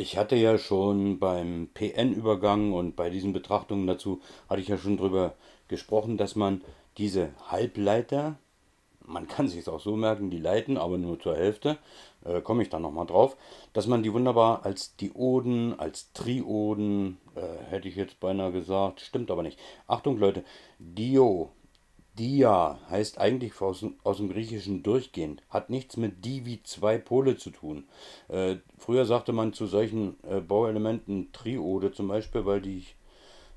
Ich hatte ja schon beim PN-Übergang und bei diesen Betrachtungen dazu, hatte ich ja schon drüber gesprochen, dass man diese Halbleiter, man kann sich es auch so merken, die leiten, aber nur zur Hälfte, äh, komme ich dann nochmal drauf, dass man die wunderbar als Dioden, als Trioden, äh, hätte ich jetzt beinahe gesagt, stimmt aber nicht. Achtung Leute, Dio Dia heißt eigentlich aus, aus, dem Griechischen durchgehend, hat nichts mit die wie zwei Pole zu tun. Äh, früher sagte man zu solchen äh, Bauelementen Triode zum Beispiel, weil die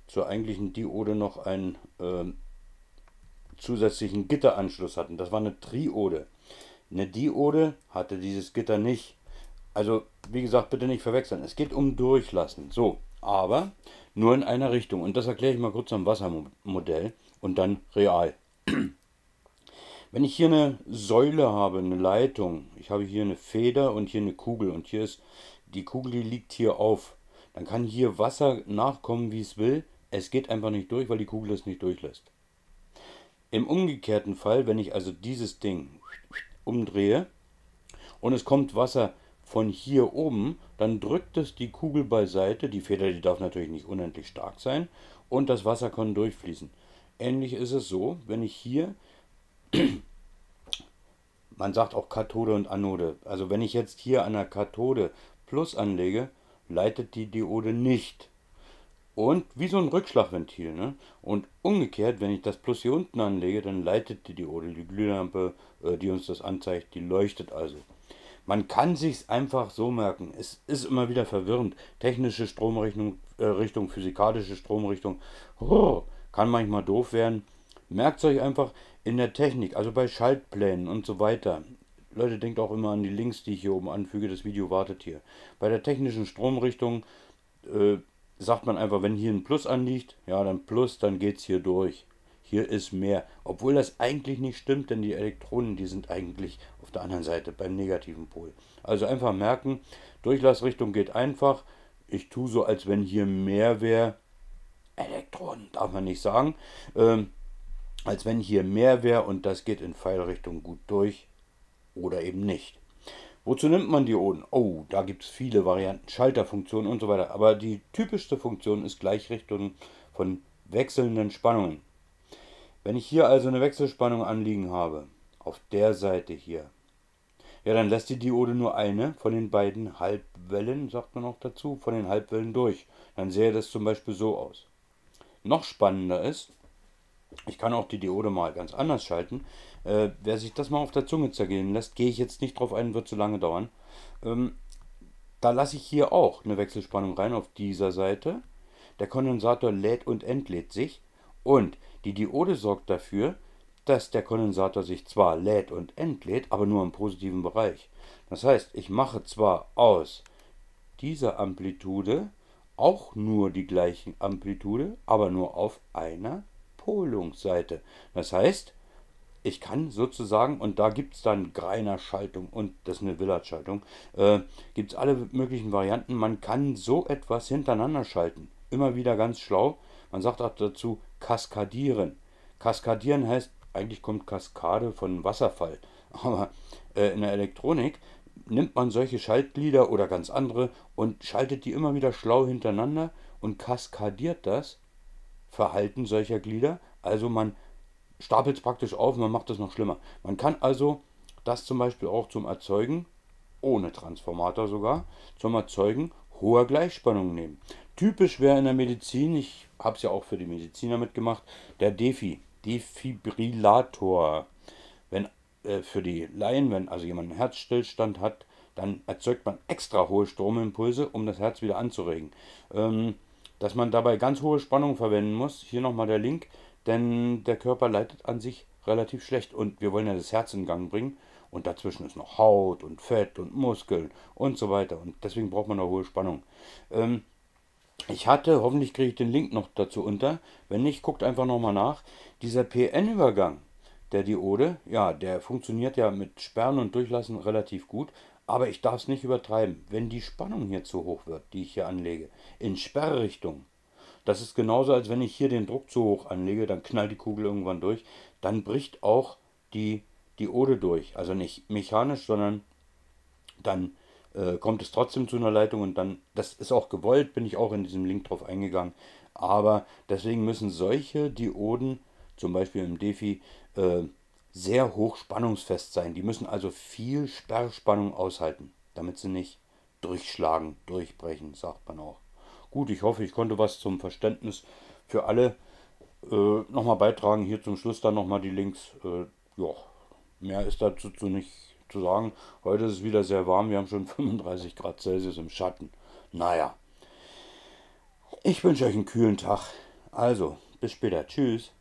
zur eigentlichen Diode noch einen äh, zusätzlichen Gitteranschluss hatten. Das war eine Triode. Eine Diode hatte dieses Gitter nicht. Also, wie gesagt, bitte nicht verwechseln. Es geht um Durchlassen. So, aber nur in einer Richtung. Und das erkläre ich mal kurz am Wassermodell und dann real. Wenn ich hier eine Säule habe, eine Leitung, ich habe hier eine Feder und hier eine Kugel und hier ist die Kugel, die liegt hier auf, dann kann hier Wasser nachkommen, wie es will. Es geht einfach nicht durch, weil die Kugel es nicht durchlässt. Im umgekehrten Fall, wenn ich also dieses Ding umdrehe und es kommt Wasser von hier oben, dann drückt es die Kugel beiseite. Die Feder, die darf natürlich nicht unendlich stark sein und das Wasser kann durchfließen. Ähnlich ist es so, wenn ich hier man sagt auch Kathode und Anode. Also wenn ich jetzt hier an der Kathode Plus anlege, leitet die Diode nicht. Und wie so ein Rückschlagventil. Ne? Und umgekehrt, wenn ich das Plus hier unten anlege, dann leitet die Diode, die Glühlampe, äh, die uns das anzeigt, die leuchtet also. Man kann sich's einfach so merken. Es ist immer wieder verwirrend. Technische Stromrichtung, äh, Richtung, physikalische Stromrichtung. Oh, kann manchmal doof werden. Merkt euch einfach in der Technik, also bei Schaltplänen und so weiter. Leute, denkt auch immer an die Links, die ich hier oben anfüge. Das Video wartet hier. Bei der technischen Stromrichtung äh, sagt man einfach, wenn hier ein Plus anliegt, ja, dann Plus, dann geht es hier durch. Hier ist mehr. Obwohl das eigentlich nicht stimmt, denn die Elektronen, die sind eigentlich auf der anderen Seite, beim negativen Pol. Also einfach merken, Durchlassrichtung geht einfach. Ich tue so, als wenn hier mehr wäre. Elektronen darf man nicht sagen. Ähm, als wenn hier mehr wäre und das geht in Pfeilrichtung gut durch oder eben nicht. Wozu nimmt man Dioden? Oh, da gibt es viele Varianten, Schalterfunktionen und so weiter. Aber die typischste Funktion ist Gleichrichtung von wechselnden Spannungen. Wenn ich hier also eine Wechselspannung anliegen habe, auf der Seite hier, ja, dann lässt die Diode nur eine von den beiden Halbwellen, sagt man auch dazu, von den Halbwellen durch. Dann sähe das zum Beispiel so aus. Noch spannender ist, ich kann auch die Diode mal ganz anders schalten. Äh, wer sich das mal auf der Zunge zergehen lässt, gehe ich jetzt nicht drauf ein, wird zu lange dauern. Ähm, da lasse ich hier auch eine Wechselspannung rein auf dieser Seite. Der Kondensator lädt und entlädt sich und die Diode sorgt dafür, dass der Kondensator sich zwar lädt und entlädt, aber nur im positiven Bereich. Das heißt, ich mache zwar aus dieser Amplitude auch nur die gleiche Amplitude, aber nur auf einer Polungsseite. Das heißt, ich kann sozusagen, und da gibt es dann Greiner-Schaltung und das ist eine Villard-Schaltung, äh, gibt es alle möglichen Varianten. Man kann so etwas hintereinander schalten. Immer wieder ganz schlau. Man sagt auch dazu kaskadieren. Kaskadieren heißt, eigentlich kommt Kaskade von Wasserfall. Aber äh, in der Elektronik nimmt man solche Schaltglieder oder ganz andere und schaltet die immer wieder schlau hintereinander und kaskadiert das Verhalten solcher Glieder. Also man stapelt es praktisch auf, man macht es noch schlimmer. Man kann also das zum Beispiel auch zum Erzeugen, ohne Transformator sogar, zum Erzeugen hoher Gleichspannung nehmen. Typisch wäre in der Medizin, ich habe es ja auch für die Mediziner mitgemacht, der Defi, Defibrillator. Wenn äh, für die Laien, wenn also jemand einen Herzstillstand hat, dann erzeugt man extra hohe Stromimpulse, um das Herz wieder anzuregen. Ähm, dass man dabei ganz hohe Spannung verwenden muss. Hier nochmal der Link, denn der Körper leitet an sich relativ schlecht und wir wollen ja das Herz in Gang bringen und dazwischen ist noch Haut und Fett und Muskeln und so weiter und deswegen braucht man eine hohe Spannung. Ähm, ich hatte, hoffentlich kriege ich den Link noch dazu unter, wenn nicht, guckt einfach nochmal nach, dieser PN-Übergang der Diode, ja, der funktioniert ja mit Sperren und Durchlassen relativ gut, aber ich darf es nicht übertreiben. Wenn die Spannung hier zu hoch wird, die ich hier anlege, in Sperrrichtung, das ist genauso, als wenn ich hier den Druck zu hoch anlege, dann knallt die Kugel irgendwann durch. Dann bricht auch die Diode durch. Also nicht mechanisch, sondern dann äh, kommt es trotzdem zu einer Leitung und dann, das ist auch gewollt, bin ich auch in diesem Link drauf eingegangen. Aber deswegen müssen solche Dioden, zum Beispiel im Defi, äh, sehr hochspannungsfest sein. Die müssen also viel Sperrspannung aushalten, damit sie nicht durchschlagen, durchbrechen, sagt man auch. Gut, ich hoffe, ich konnte was zum Verständnis für alle äh, nochmal beitragen. Hier zum Schluss dann nochmal die Links. Äh, ja, mehr ist dazu zu nicht zu sagen. Heute ist es wieder sehr warm. Wir haben schon 35 Grad Celsius im Schatten. Naja. Ich wünsche euch einen kühlen Tag. Also, bis später. Tschüss.